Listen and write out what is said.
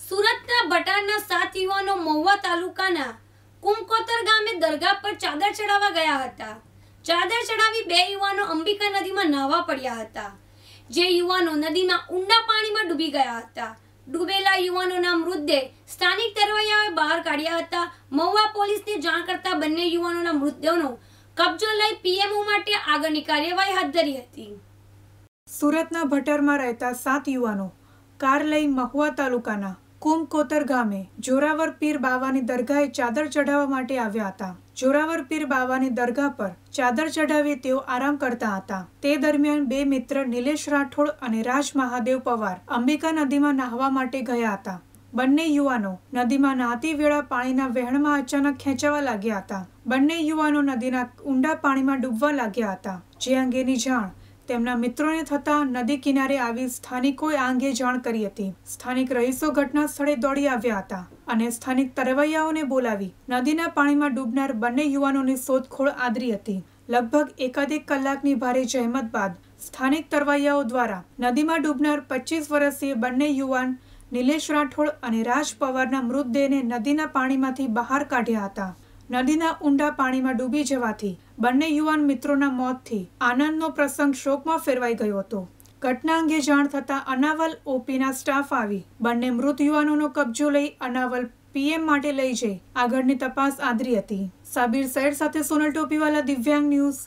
સુરતના ભટારના સાત યુવાનો મહુવા તાલુકાના કુમકોતર ગામે દરગાહ પર ચાદર ચડાવવા ગયા હતા ચાદર ચડાવી બે યુવાનો અંબિકા નદીમાં નાહવા પડ્યા હતા જે યુવાનો નદીમાં ઊંડા પાણીમાં ડૂબી ગયા હતા ડૂબેલા યુવાનોના મૃતદેહ સ્થાનિક તરવૈયાઓએ બહાર કાઢ્યા હતા મહુવા પોલીસને જાણ કરતા બંને યુવાનોના મૃતદેહોનો કબજો લઈ પીએમઓ માટે આગળની કાર્યવાહી હાથ ધરી હતી સુરતના ભટરમાં રહેતા સાત યુવાનો કાર લઈ મહુવા તાલુકાના કુમકોતર ગામે જોરાવર પીર બાવાની દરગાહે ચાદર ચઢાવવા માટે આવ્યા હતા જોરાવર પીર બાવાની દરગાહ પર ચાદર ચઢાવી તેઓ આરામ કરતા હતા તે દરમિયાન બે મિત્ર નિલેશ રાઠોડ અને રાજ મહાદેવ પવાર અંબિકા નદીમાં નાહવા માટે ગયા હતા બંને યુવાનો નદીમાં નાહતી વેળા પાણીના વહેણમાં અચાનક ખેંચાવા લાગ્યા હતા બંને યુવાનો નદીના ઊંડા પાણીમાં ડૂબવા લાગ્યા હતા જે અંગેની જાણ તેમના મિત્રોને થતા નદી કિનારે આવી સ્થાનિકોએ આ અંગે જાણ કરી હતી સ્થાનિક રહીશો ઘટના સ્થળે દોડી આવ્યા હતા અને સ્થાનિક તરવૈયાઓને બોલાવી નદીના પાણીમાં ડૂબનાર બંને યુવાનોની શોધખોળ આદરી હતી લગભગ એકાધિક કલાકની ભારે જહેમત બાદ સ્થાનિક તરવૈયાઓ દ્વારા નદીમાં ડૂબનાર પચીસ વર્ષીય બંને યુવાન નિલેશ રાઠોડ અને રાજ પવારના મૃતદેહને નદીના પાણીમાંથી બહાર કાઢ્યા હતા નદીના ઊંડા પાણીમાં ડૂબી જવાથી બંને યુવાન મિત્રોના મોતથી આનંદનો પ્રસંગ શોકમાં ફેરવાઈ ગયો હતો ઘટના અંગે જાણ થતા અનાવલ ઓપીના સ્ટાફ આવી બંને મૃત યુવાનોનો કબજો લઈ અનાવલ પીએમ માટે લઈ જઈ આગળની તપાસ આદરી હતી સાબિર સૈડ સાથે સોનલ ટોપીવાલા દિવ્યાંગ ન્યૂઝ